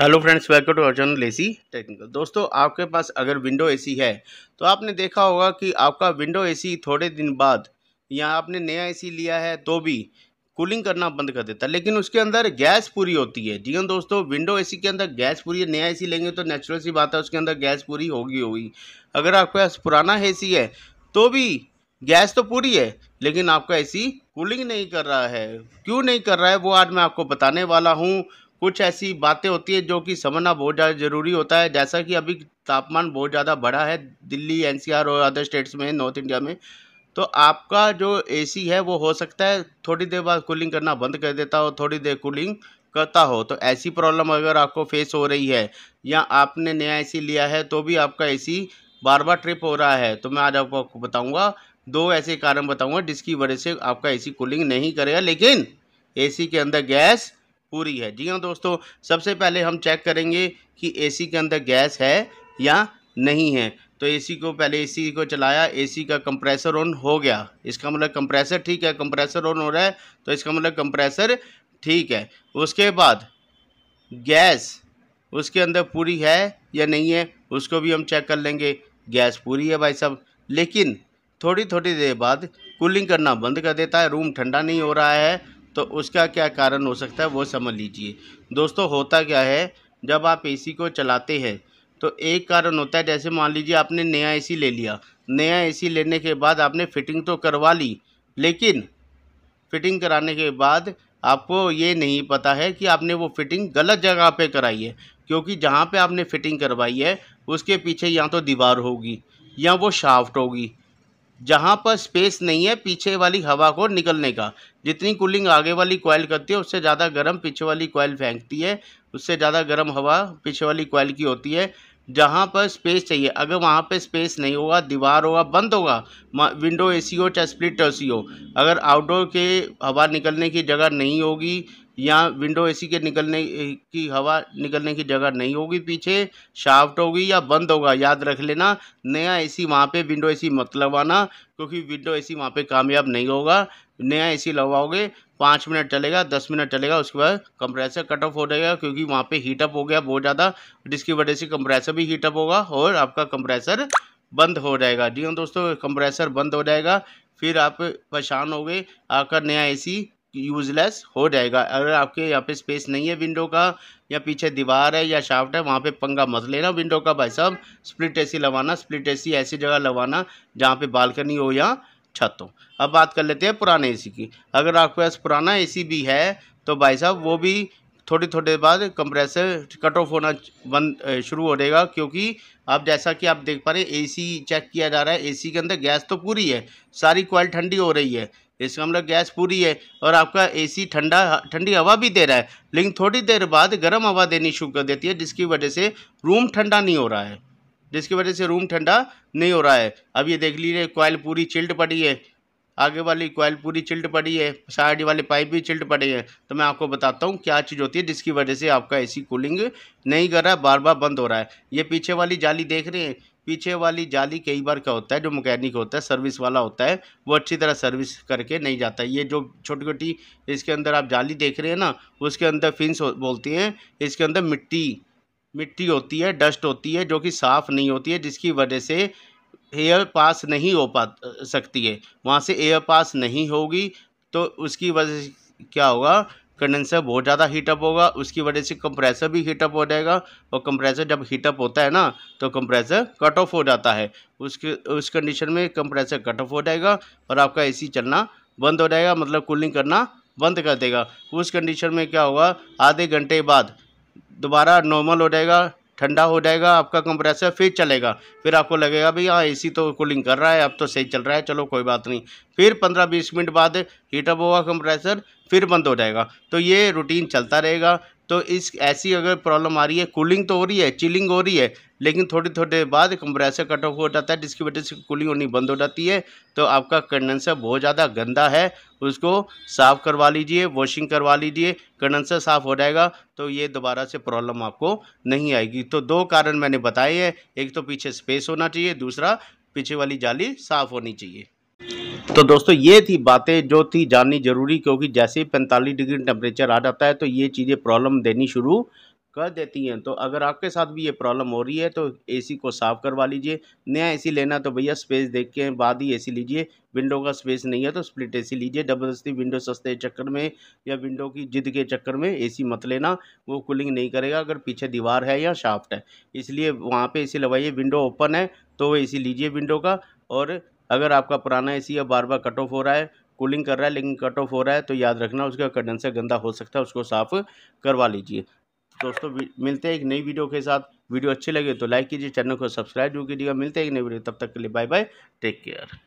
hello friends welcome to Arjan channel C technical दोस्तों आपके पास अगर विंडो एसी है तो आपने देखा होगा कि आपका विंडो एसी थोड़े दिन बाद या आपने नया एसी लिया है तो भी कूलिंग करना बंद कर देता है लेकिन उसके अंदर गैस पूरी होती है जी हाँ दोस्तों विंडो एसी के अंदर गैस पूरी है नया एसी लेंगे तो नेचुरल सी बात है उसके अंदर गैस पूरी होगी होगी अगर आपके पास पुराना सी है तो भी गैस तो पूरी है लेकिन आपका सी कूलिंग नहीं कर रहा है क्यों नहीं कर रहा है वो आज मैं आपको बताने वाला हूँ कुछ ऐसी बातें होती है जो कि समझना बहुत ज़्यादा ज़रूरी होता है जैसा कि अभी तापमान बहुत ज़्यादा बढ़ा है दिल्ली एनसीआर और अदर स्टेट्स में नॉर्थ इंडिया में तो आपका जो एसी है वो हो सकता है थोड़ी देर बाद कूलिंग करना बंद कर देता हो थोड़ी देर कूलिंग करता हो तो ऐसी प्रॉब्लम अगर आपको फेस हो रही है या आपने नया ए लिया है तो भी आपका ए बार बार ट्रिप हो रहा है तो मैं आज आपको बताऊंगा दो ऐसे कारण बताऊंगा जिसकी वजह से आपका एसी कूलिंग नहीं करेगा लेकिन एसी के अंदर गैस हो रही है जी हाँ दोस्तों सबसे पहले हम चेक करेंगे कि एसी के अंदर गैस है या नहीं है तो एसी को पहले एसी को चलाया एसी का कंप्रेसर ऑन हो गया इसका मतलब कंप्रेसर ठीक है कंप्रेसर ऑन हो रहा है तो इसका मतलब कंप्रेसर ठीक है उसके बाद गैस उसके अंदर पूरी है या नहीं है उसको भी हम चेक कर लेंगे गैस पूरी है भाई साहब लेकिन थोड़ी थोड़ी देर बाद कूलिंग करना बंद कर देता है रूम ठंडा नहीं हो रहा है तो उसका क्या कारण हो सकता है वो समझ लीजिए दोस्तों होता क्या है जब आप एसी को चलाते हैं तो एक कारण होता है जैसे मान लीजिए आपने नया एसी ले लिया नया एसी लेने के बाद आपने फ़िटिंग तो करवा ली लेकिन फ़िटिंग कराने के बाद आपको ये नहीं पता है कि आपने वो फ़िटिंग गलत जगह पे कराई है क्योंकि जहाँ पे आपने फ़िटिंग करवाई है उसके पीछे या तो दीवार होगी या वो शाफ्ट होगी जहाँ पर स्पेस नहीं है पीछे वाली हवा को निकलने का जितनी कूलिंग आगे वाली कॉयल करती है उससे ज़्यादा गर्म पीछे वाली कॉयल फेंकती है उससे ज़्यादा गर्म हवा पीछे वाली कॉयल की होती है जहाँ पर स्पेस चाहिए अगर वहाँ पर स्पेस नहीं होगा दीवार होगा बंद होगा विंडो एसी हो चाहे स्प्लिट ए हो अगर आउटडोर के हवा निकलने की जगह नहीं होगी यहाँ विंडो एसी के निकलने की हवा निकलने की जगह नहीं होगी पीछे शाफ्ट होगी या बंद होगा याद रख लेना नया एसी वहाँ पे विंडो एसी मत लगवाना क्योंकि विंडो एसी वहाँ पे कामयाब नहीं होगा नया एसी लगवाओगे पाँच मिनट चलेगा दस मिनट चलेगा उसके बाद कंप्रेसर कट ऑफ हो जाएगा क्योंकि वहाँ पर हीटअप हो गया बहुत ज़्यादा जिसकी वजह से कंप्रेसर भी हीटअप होगा और आपका कंप्रेसर बंद हो जाएगा जी हाँ दोस्तों कंप्रेसर बंद हो जाएगा फिर आप परेशान हो गए आकर नया एसी यूजलेस हो जाएगा अगर आपके यहाँ पे स्पेस नहीं है विंडो का या पीछे दीवार है या शाफ्ट है वहाँ पे पंगा मत लेना विंडो का भाई साहब स्प्लिट एसी लगाना स्प्लिट एसी ऐसी जगह लगाना जहाँ पे बालकनी हो या छत हो अब बात कर लेते हैं पुराने एसी की अगर आपके पास पुराना ए भी है तो भाई साहब वो भी थोड़ी थोड़ी बाद कंप्रेसर कट ऑफ होना बंद शुरू हो जाएगा क्योंकि अब जैसा कि आप देख पा रहे हैं एसी चेक किया जा रहा है एसी के अंदर गैस तो पूरी है सारी कॉयल ठंडी हो रही है इसका कमरा मतलब गैस पूरी है और आपका एसी ठंडा ठंडी हवा भी दे रहा है लेकिन थोड़ी देर बाद गर्म हवा देनी शुरू कर देती है जिसकी वजह से रूम ठंडा नहीं हो रहा है जिसकी वजह से रूम ठंडा नहीं हो रहा है अब ये देख लीजिए कोयल पूरी चिल्ड पड़ी है आगे वाली कोयल पूरी चिल्ड पड़ी है साइड वाले पाइप भी चिल्ड पड़े हैं तो मैं आपको बताता हूँ क्या चीज़ होती है जिसकी वजह से आपका एसी कूलिंग नहीं कर रहा है बार बार बंद हो रहा है ये पीछे वाली जाली देख रहे हैं पीछे वाली जाली कई बार क्या होता है जो मैकेनिक होता है सर्विस वाला होता है वो अच्छी तरह सर्विस करके नहीं जाता ये जो छोटी छोटी इसके अंदर आप जाली देख रहे हैं ना उसके अंदर फिंस बोलती हैं इसके अंदर मिट्टी मिट्टी होती है डस्ट होती है जो कि साफ़ नहीं होती है जिसकी वजह से एयर पास नहीं हो पा सकती है वहाँ से एयर पास नहीं होगी तो उसकी वजह क्या होगा कंडेंसर बहुत ज़्यादा हीटअप होगा उसकी वजह से कंप्रेसर भी हीटअप हो जाएगा और कंप्रेसर जब हीटअप होता है ना तो कंप्रेसर कट ऑफ हो जाता है उसके उस कंडीशन में कंप्रेसर कट ऑफ हो जाएगा और आपका एसी चलना बंद हो जाएगा मतलब कूलिंग करना बंद कर देगा उस कंडीशन में क्या होगा आधे घंटे बाद दोबारा नॉर्मल हो जाएगा ठंडा हो जाएगा आपका कंप्रेसर फिर चलेगा फिर आपको लगेगा भाई हाँ एसी तो कूलिंग कर रहा है अब तो सही चल रहा है चलो कोई बात नहीं फिर 15-20 मिनट बाद हीटअप होगा कंप्रेसर फिर बंद हो जाएगा तो ये रूटीन चलता रहेगा तो इस ऐसी अगर प्रॉब्लम आ रही है कूलिंग तो हो रही है चिलिंग हो रही है लेकिन थोड़ी थोड़ी बाद कंप्रेसर कट ऑफ हो जाता है जिसकी वजह से कूलिंग होनी बंद हो जाती है तो आपका कंडेंसर बहुत ज़्यादा गंदा है उसको साफ़ करवा लीजिए वॉशिंग करवा लीजिए कंडेंसर साफ़ हो जाएगा तो ये दोबारा से प्रॉब्लम आपको नहीं आएगी तो दो कारण मैंने बताए हैं एक तो पीछे स्पेस होना चाहिए दूसरा पीछे वाली जाली साफ़ होनी चाहिए तो दोस्तों ये थी बातें जो थी जाननी जरूरी क्योंकि जैसे ही पैंतालीस डिग्री टेम्परेचर आ जाता है तो ये चीज़ें प्रॉब्लम देनी शुरू कर देती हैं तो अगर आपके साथ भी ये प्रॉब्लम हो रही है तो एसी को साफ़ करवा लीजिए नया एसी लेना तो भैया स्पेस देख के बाद ही एसी लीजिए विंडो का स्पेस नहीं है तो स्प्लिट एसी लीजिए ज़बरदस्ती विंडो सस्ते चक्कर में या विंडो की जिद के चक्कर में एसी मत लेना वो कूलिंग नहीं करेगा अगर पीछे दीवार है या शाफ्ट है इसलिए वहाँ पर ए लगवाइए विंडो ओपन है तो ए लीजिए विंडो का और अगर आपका पुराना ए सी बार बार कट ऑफ हो रहा है कूलिंग कर रहा है लेकिन कट ऑफ हो रहा है तो याद रखना उसका कंडेंसर गंदा हो सकता है उसको साफ़ करवा लीजिए दोस्तों मिलते हैं एक नई वीडियो के साथ वीडियो अच्छी लगे तो लाइक कीजिए चैनल को सब्सक्राइब जो कीजिएगा मिलते हैं एक नई वीडियो तब तक के लिए बाय बाय टेक केयर